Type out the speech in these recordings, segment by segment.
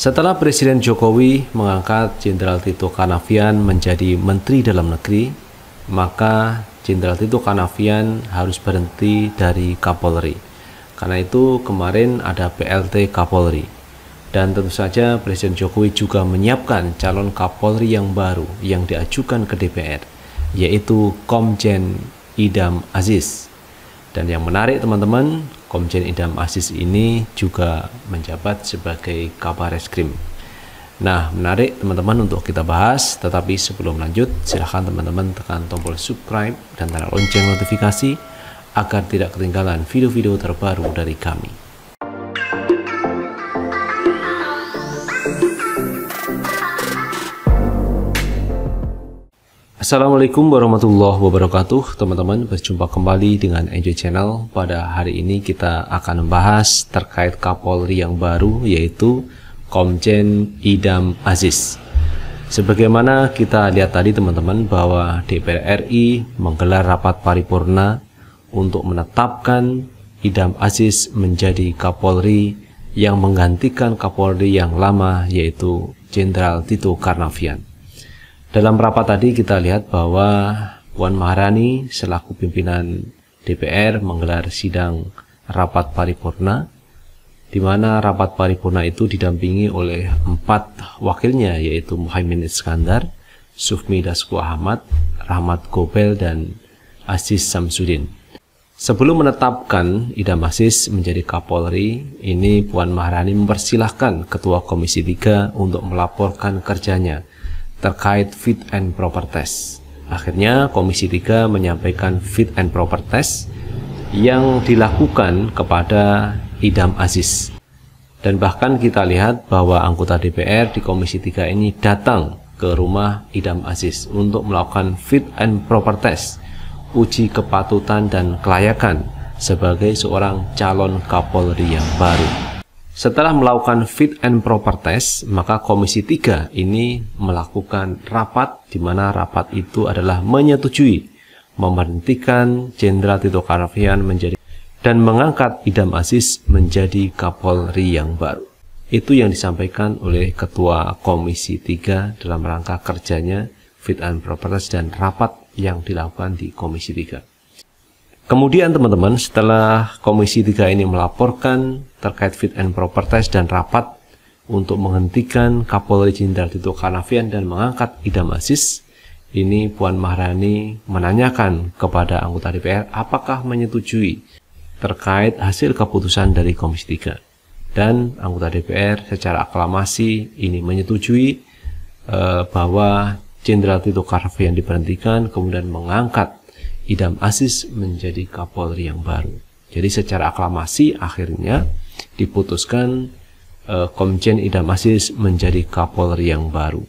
Setelah Presiden Jokowi mengangkat Jenderal Tito Karnavian menjadi Menteri Dalam Negeri, maka Jenderal Tito Karnavian harus berhenti dari Kapolri. Karena itu kemarin ada PLT Kapolri. Dan tentu saja Presiden Jokowi juga menyiapkan calon Kapolri yang baru yang diajukan ke DPR, yaitu Komjen Idam Aziz. Dan yang menarik teman-teman, Komjen Idam Asis ini juga menjabat sebagai Kabareskrim. Nah, menarik teman-teman untuk kita bahas, tetapi sebelum lanjut, silahkan teman-teman tekan tombol subscribe dan tanda lonceng notifikasi agar tidak ketinggalan video-video terbaru dari kami. Assalamualaikum warahmatullahi wabarakatuh teman-teman berjumpa kembali dengan Enjoy Channel pada hari ini kita akan membahas terkait Kapolri yang baru yaitu Komjen Idam Aziz sebagaimana kita lihat tadi teman-teman bahwa DPR RI menggelar rapat paripurna untuk menetapkan Idam Aziz menjadi Kapolri yang menggantikan Kapolri yang lama yaitu Jenderal Tito Karnavian dalam rapat tadi kita lihat bahwa Puan Maharani selaku pimpinan DPR menggelar sidang rapat paripurna di mana rapat paripurna itu didampingi oleh empat wakilnya yaitu Muhammad Iskandar, Sufmi Dasku Ahmad, Rahmat Gobel, dan Aziz Samsudin. Sebelum menetapkan Ida Aziz menjadi Kapolri, ini Puan Maharani mempersilahkan Ketua Komisi 3 untuk melaporkan kerjanya terkait fit and proper test. Akhirnya Komisi 3 menyampaikan fit and proper test yang dilakukan kepada Idam Aziz. Dan bahkan kita lihat bahwa anggota DPR di Komisi 3 ini datang ke rumah Idam Aziz untuk melakukan fit and proper test, uji kepatutan dan kelayakan sebagai seorang calon Kapolri yang baru. Setelah melakukan fit and proper test, maka Komisi 3 ini melakukan rapat, di mana rapat itu adalah menyetujui memberhentikan Jenderal Tito Karnavian menjadi dan mengangkat Idam Aziz menjadi Kapolri yang baru. Itu yang disampaikan oleh Ketua Komisi 3 dalam rangka kerjanya fit and proper test dan rapat yang dilakukan di Komisi 3. Kemudian teman-teman, setelah Komisi 3 ini melaporkan terkait fit and proper test dan rapat untuk menghentikan Kapolri Jenderal Tito Karnavian dan mengangkat Idam Aziz, ini Puan Maharani menanyakan kepada anggota DPR apakah menyetujui terkait hasil keputusan dari Komisi 3. Dan anggota DPR secara aklamasi ini menyetujui eh, bahwa Jenderal Tito Karnavian diberhentikan kemudian mengangkat Idam Aziz menjadi Kapolri yang baru. Jadi secara aklamasi akhirnya diputuskan uh, Komjen Idam Aziz menjadi Kapolri yang baru.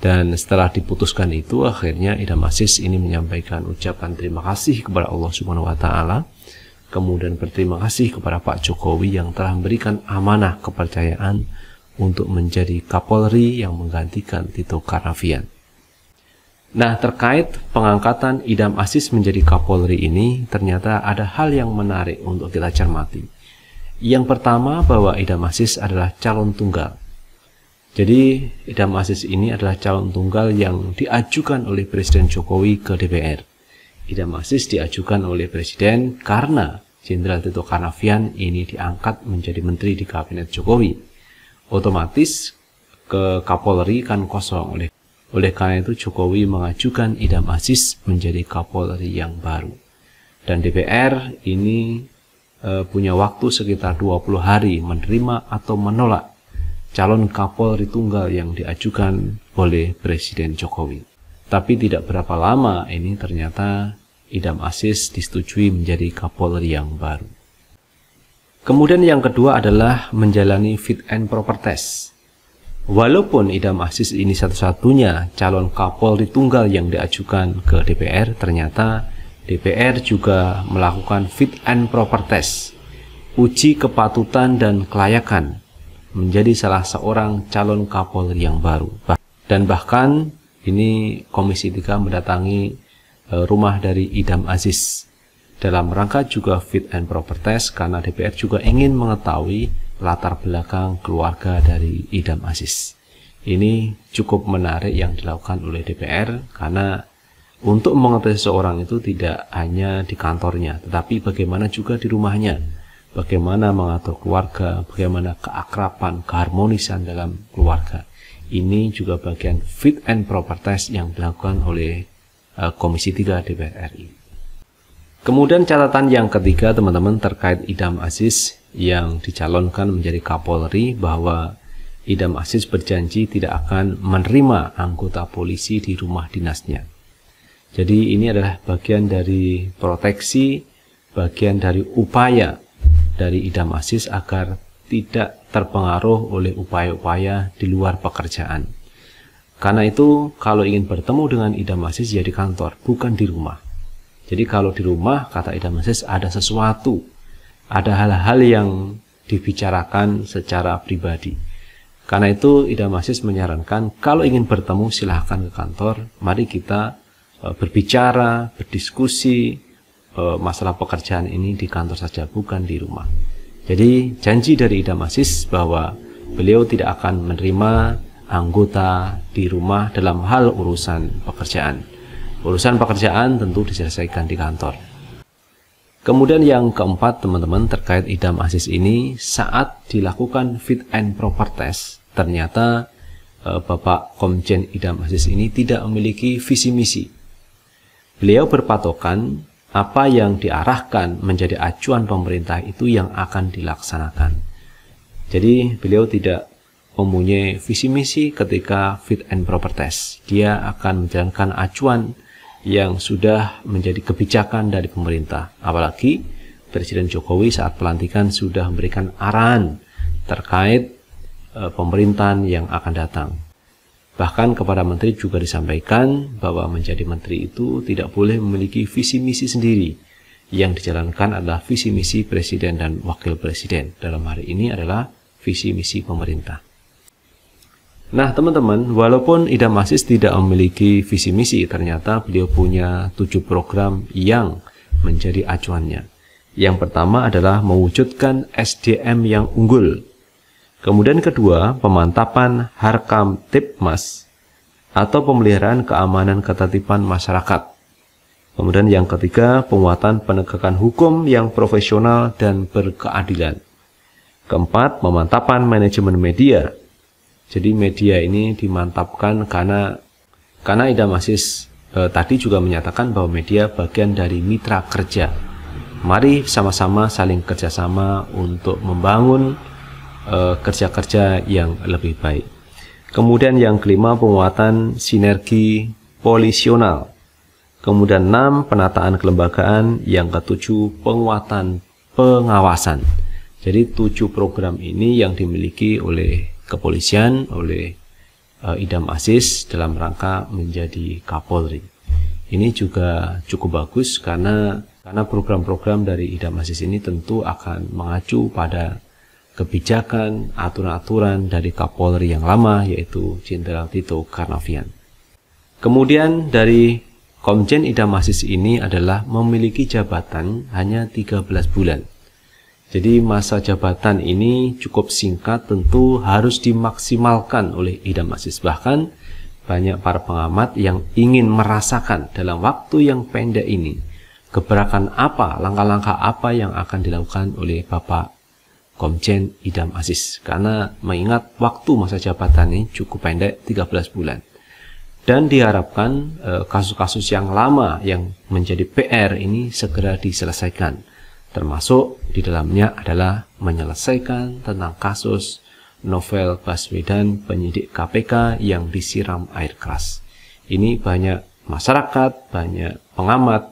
Dan setelah diputuskan itu akhirnya Idam Aziz ini menyampaikan ucapan terima kasih kepada Allah Subhanahu wa taala kemudian berterima kasih kepada Pak Jokowi yang telah memberikan amanah kepercayaan untuk menjadi Kapolri yang menggantikan Tito Karnavian. Nah, terkait pengangkatan Idam Asis menjadi Kapolri ini, ternyata ada hal yang menarik untuk kita cermati. Yang pertama bahwa Idam Asis adalah calon tunggal. Jadi, Idam Asis ini adalah calon tunggal yang diajukan oleh Presiden Jokowi ke DPR. Idam Asis diajukan oleh Presiden karena Jenderal Tito Karnavian ini diangkat menjadi menteri di Kabinet Jokowi. Otomatis ke Kapolri kan kosong oleh oleh karena itu, Jokowi mengajukan Idam Aziz menjadi Kapolri yang baru. Dan DPR ini e, punya waktu sekitar 20 hari menerima atau menolak calon Kapolri tunggal yang diajukan oleh Presiden Jokowi. Tapi tidak berapa lama ini ternyata Idam Aziz disetujui menjadi Kapolri yang baru. Kemudian yang kedua adalah menjalani fit and proper test Walaupun Idam Aziz ini satu-satunya calon Kapolri tunggal yang diajukan ke DPR, ternyata DPR juga melakukan fit and proper test, uji kepatutan dan kelayakan menjadi salah seorang calon Kapolri yang baru. Dan bahkan ini Komisi 3 mendatangi eh, rumah dari Idam Aziz dalam rangka juga fit and proper test karena DPR juga ingin mengetahui latar belakang keluarga dari Idam Aziz. Ini cukup menarik yang dilakukan oleh DPR karena untuk mengetes seseorang itu tidak hanya di kantornya, tetapi bagaimana juga di rumahnya. Bagaimana mengatur keluarga, bagaimana keakrapan, keharmonisan dalam keluarga. Ini juga bagian fit and proper test yang dilakukan oleh eh, Komisi 3 DPR RI. Kemudian catatan yang ketiga teman-teman terkait Idam Aziz yang dicalonkan menjadi Kapolri bahwa Idam Aziz berjanji tidak akan menerima anggota polisi di rumah dinasnya. Jadi ini adalah bagian dari proteksi, bagian dari upaya dari Idam Aziz agar tidak terpengaruh oleh upaya-upaya di luar pekerjaan. Karena itu, kalau ingin bertemu dengan Idam Aziz ya di kantor, bukan di rumah. Jadi kalau di rumah, kata Idam Aziz, ada sesuatu ada hal-hal yang dibicarakan secara pribadi. Karena itu Ida Masis menyarankan kalau ingin bertemu silahkan ke kantor, mari kita e, berbicara, berdiskusi e, masalah pekerjaan ini di kantor saja bukan di rumah. Jadi janji dari Ida Masis bahwa beliau tidak akan menerima anggota di rumah dalam hal urusan pekerjaan. Urusan pekerjaan tentu diselesaikan di kantor. Kemudian yang keempat teman-teman terkait idam asis ini saat dilakukan fit and proper test ternyata eh, Bapak Komjen Idam Asis ini tidak memiliki visi misi. Beliau berpatokan apa yang diarahkan menjadi acuan pemerintah itu yang akan dilaksanakan. Jadi beliau tidak mempunyai visi misi ketika fit and proper test. Dia akan menjalankan acuan yang sudah menjadi kebijakan dari pemerintah. Apalagi Presiden Jokowi saat pelantikan sudah memberikan arahan terkait e, pemerintahan yang akan datang. Bahkan kepada menteri juga disampaikan bahwa menjadi menteri itu tidak boleh memiliki visi misi sendiri. Yang dijalankan adalah visi misi presiden dan wakil presiden. Dalam hari ini adalah visi misi pemerintah. Nah, teman-teman, walaupun Idam Asis tidak memiliki visi misi, ternyata beliau punya tujuh program yang menjadi acuannya. Yang pertama adalah mewujudkan SDM yang unggul. Kemudian kedua, pemantapan Harkam Tipmas atau pemeliharaan keamanan ketertiban masyarakat. Kemudian yang ketiga, penguatan penegakan hukum yang profesional dan berkeadilan. Keempat, pemantapan manajemen media jadi media ini dimantapkan karena karena Ida Masis eh, tadi juga menyatakan bahwa media bagian dari mitra kerja. Mari sama-sama saling kerjasama untuk membangun e, kerja-kerja yang lebih baik. Kemudian yang kelima penguatan sinergi polisional. Kemudian enam penataan kelembagaan. Yang ketujuh penguatan pengawasan. Jadi tujuh program ini yang dimiliki oleh kepolisian oleh uh, Idam Aziz dalam rangka menjadi Kapolri. Ini juga cukup bagus karena karena program-program dari Idam Aziz ini tentu akan mengacu pada kebijakan, aturan-aturan dari Kapolri yang lama yaitu Jenderal Tito Karnavian. Kemudian dari Komjen Idam Aziz ini adalah memiliki jabatan hanya 13 bulan jadi masa jabatan ini cukup singkat tentu harus dimaksimalkan oleh idam asis. Bahkan banyak para pengamat yang ingin merasakan dalam waktu yang pendek ini gebrakan apa, langkah-langkah apa yang akan dilakukan oleh Bapak Komjen Idam Aziz karena mengingat waktu masa jabatan ini cukup pendek 13 bulan dan diharapkan eh, kasus-kasus yang lama yang menjadi PR ini segera diselesaikan termasuk di dalamnya adalah menyelesaikan tentang kasus novel Baswedan penyidik KPK yang disiram air keras. Ini banyak masyarakat, banyak pengamat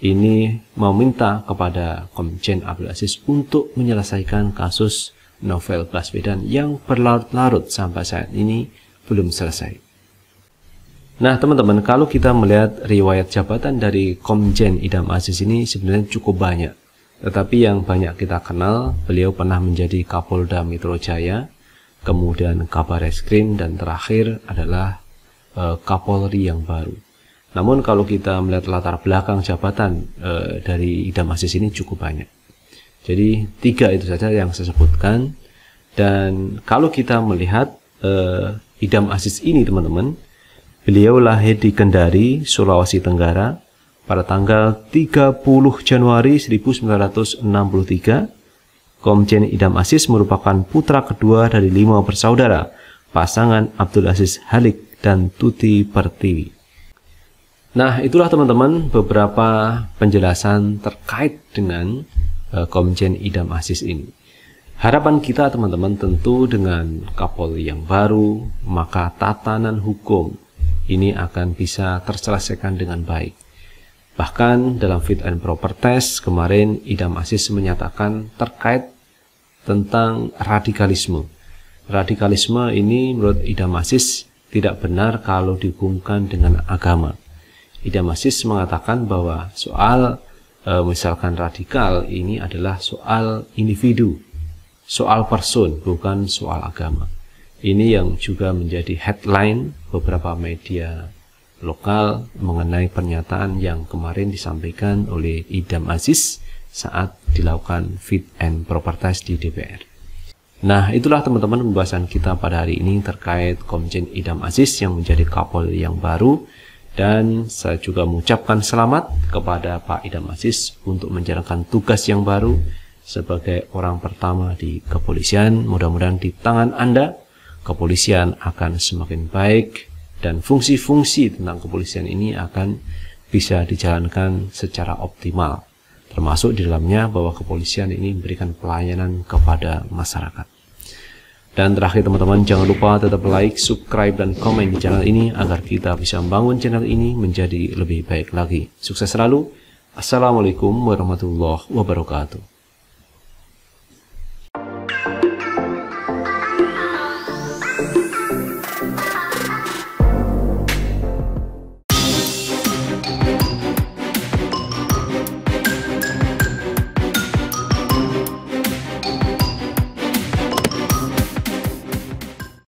ini meminta kepada Komjen Abdul Aziz untuk menyelesaikan kasus novel Baswedan yang berlarut-larut sampai saat ini belum selesai. Nah, teman-teman, kalau kita melihat riwayat jabatan dari Komjen Idam Aziz ini sebenarnya cukup banyak. Tetapi yang banyak kita kenal, beliau pernah menjadi Kapolda Metro Jaya, kemudian Kabar Eskrim, dan terakhir adalah e, Kapolri yang baru. Namun kalau kita melihat latar belakang jabatan e, dari Idam Masis ini cukup banyak. Jadi tiga itu saja yang saya sebutkan. Dan kalau kita melihat e, Idam Aziz ini teman-teman, beliau lahir di Kendari, Sulawesi Tenggara, pada tanggal 30 Januari 1963, Komjen Idam Asis merupakan putra kedua dari lima bersaudara, pasangan Abdul Aziz Halik dan Tuti Pertiwi. Nah, itulah teman-teman beberapa penjelasan terkait dengan eh, Komjen Idam Asis ini. Harapan kita teman-teman tentu dengan Kapolri yang baru, maka tatanan hukum ini akan bisa terselesaikan dengan baik. Bahkan dalam fit and proper test kemarin Idam Asis menyatakan terkait tentang radikalisme. Radikalisme ini menurut Idam Asis tidak benar kalau dihubungkan dengan agama. Idam Asis mengatakan bahwa soal e, misalkan radikal ini adalah soal individu, soal person, bukan soal agama. Ini yang juga menjadi headline beberapa media lokal mengenai pernyataan yang kemarin disampaikan oleh Idam Aziz saat dilakukan fit and proper test di DPR. Nah, itulah teman-teman pembahasan kita pada hari ini terkait Komjen Idam Aziz yang menjadi Kapol yang baru dan saya juga mengucapkan selamat kepada Pak Idam Aziz untuk menjalankan tugas yang baru sebagai orang pertama di kepolisian. Mudah-mudahan di tangan Anda kepolisian akan semakin baik, dan fungsi-fungsi tentang kepolisian ini akan bisa dijalankan secara optimal termasuk di dalamnya bahwa kepolisian ini memberikan pelayanan kepada masyarakat. Dan terakhir teman-teman jangan lupa tetap like, subscribe, dan komen di channel ini agar kita bisa membangun channel ini menjadi lebih baik lagi. Sukses selalu. Assalamualaikum warahmatullahi wabarakatuh.